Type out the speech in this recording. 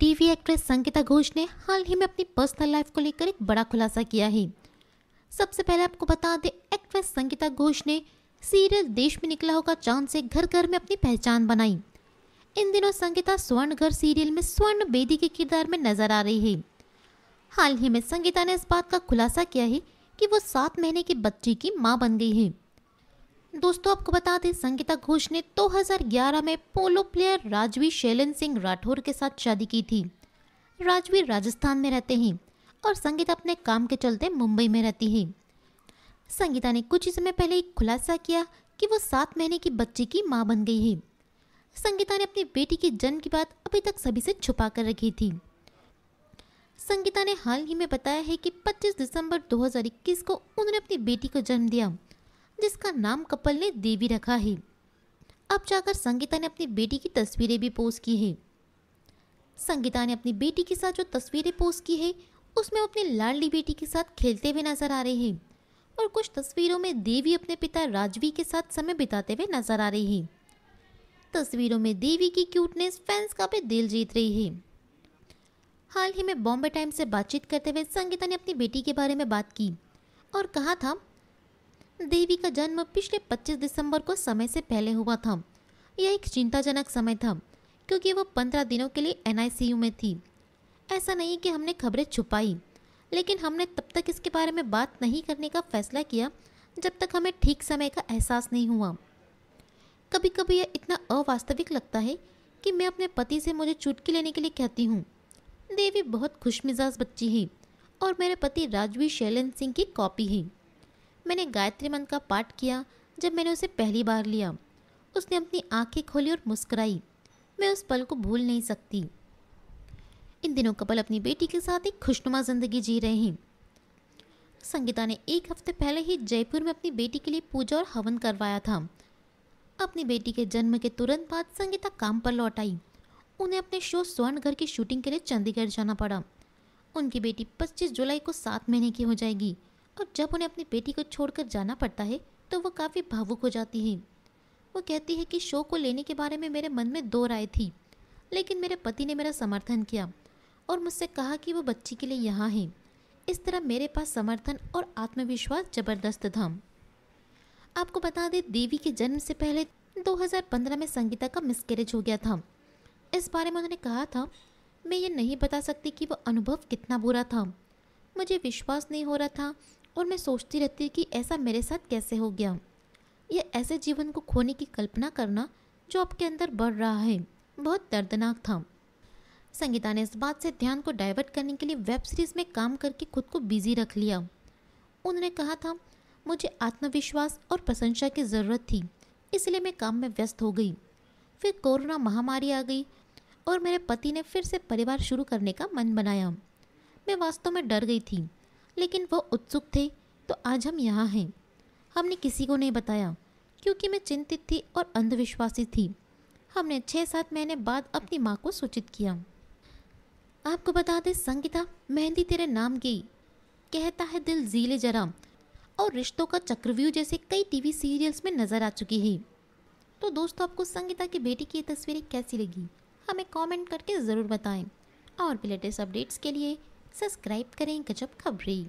TV actress Sangeeta Ghosh ने हाल ही में अपनी पर्सनल लाइफ को लेकर एक बड़ा खुलासा किया है सबसे पहले आपको बता दें एक्ट्रेस संगीता घोष ने सीरियल देश में निकला होगा चांद से घर घर में अपनी पहचान बनाई इन दिनों संगीता स्वर्ण घर सीरियल में स्वर्ण बेदी के किरदार में नजर आ रही है हाल ही में संगीता ने इस बात का खुलासा किया है कि वो सात महीने की बच्ची की माँ बन गई है दोस्तों आपको बता दें संगीता घोष ने 2011 में पोलो प्लेयर राजवी शैलन सिंह राठौर के साथ शादी की थी राजवी राजस्थान में रहते हैं और संगीता अपने काम के चलते मुंबई में रहती है संगीता ने कुछ ही समय पहले एक खुलासा किया कि वो सात महीने की बच्ची की माँ बन गई है संगीता ने अपनी बेटी के जन्म की बात अभी तक सभी से छुपा कर रखी थी संगीता ने हाल ही में बताया है कि 25 दिसंबर 2021 को उन्होंने अपनी बेटी को जन्म दिया जिसका नाम कपल ने देवी रखा है अब जाकर संगीता ने अपनी बेटी की तस्वीरें भी पोस्ट की है संगीता ने अपनी बेटी के साथ जो तस्वीरें पोस्ट की है उसमें अपनी लाडली बेटी के साथ खेलते हुए नजर आ रहे हैं और कुछ तस्वीरों में देवी अपने पिता राजवी के साथ समय बिताते हुए नजर आ रही है तस्वीरों में देवी की क्यूटनेस फैंस का भी दिल जीत रही है हाल ही में बॉम्बे टाइम से बातचीत करते हुए संगीता ने अपनी बेटी के बारे में बात की और कहा था देवी का जन्म पिछले 25 दिसंबर को समय से पहले हुआ था यह एक चिंताजनक समय था क्योंकि वह पंद्रह दिनों के लिए एन में थी ऐसा नहीं कि हमने खबरें छुपाई लेकिन हमने तब तक इसके बारे में बात नहीं करने का फैसला किया जब तक हमें ठीक समय का एहसास नहीं हुआ कभी कभी यह इतना अवास्तविक लगता है कि मैं अपने पति से मुझे चुटकी लेने के लिए कहती हूँ देवी बहुत खुशमिजाज बच्ची है और मेरे पति राजवी शैलेंद्र सिंह की कॉपी है मैंने गायत्री मंत्र का पाठ किया जब मैंने उसे पहली बार लिया उसने अपनी आंखें खोली और मुस्कुराई मैं उस पल को भूल नहीं सकती इन दिनों कपल अपनी बेटी के साथ एक खुशनुमा ज़िंदगी जी रहे हैं संगीता ने एक हफ्ते पहले ही जयपुर में अपनी बेटी के लिए पूजा और हवन करवाया था अपनी बेटी के जन्म के तुरंत बाद संगीता काम पर लौट आई उन्हें अपने शो स्वर्ण घर की शूटिंग के लिए चंडीगढ़ जाना पड़ा उनकी बेटी 25 जुलाई को सात महीने की हो जाएगी और जब उन्हें अपनी बेटी को छोड़कर जाना पड़ता है तो वह काफ़ी भावुक हो जाती हैं वो कहती है कि शो को लेने के बारे में मेरे मन में दो राय थी लेकिन मेरे पति ने मेरा समर्थन किया और मुझसे कहा कि वो बच्ची के लिए यहाँ हैं इस तरह मेरे पास समर्थन और आत्मविश्वास जबरदस्त था आपको बता दें देवी के जन्म से पहले 2015 में संगीता का मिसकैरेज हो गया था इस बारे में उन्होंने कहा था मैं ये नहीं बता सकती कि वो अनुभव कितना बुरा था मुझे विश्वास नहीं हो रहा था और मैं सोचती रहती कि ऐसा मेरे साथ कैसे हो गया यह ऐसे जीवन को खोने की कल्पना करना जो आपके अंदर बढ़ रहा है बहुत दर्दनाक था संगीता ने इस बात से ध्यान को डाइवर्ट करने के लिए वेब सीरीज़ में काम करके खुद को बिजी रख लिया उन्होंने कहा था मुझे आत्मविश्वास और प्रशंसा की ज़रूरत थी इसलिए मैं काम में व्यस्त हो गई फिर कोरोना महामारी आ गई और मेरे पति ने फिर से परिवार शुरू करने का मन बनाया मैं वास्तव में डर गई थी लेकिन वो उत्सुक थे तो आज हम यहाँ हैं हमने किसी को नहीं बताया क्योंकि मैं चिंतित थी और अंधविश्वासी थी हमने छः सात महीने बाद अपनी माँ को सूचित किया आपको बता दें संगीता मेहंदी तेरे नाम गई कहता है दिल जीले जरा और रिश्तों का चक्रव्यूह जैसे कई टीवी सीरियल्स में नज़र आ चुकी है तो दोस्तों आपको संगीता की बेटी की तस्वीरें कैसी लगी हमें कमेंट करके ज़रूर बताएं और भी लेटेस्ट अपडेट्स के लिए सब्सक्राइब करें गजब खबरी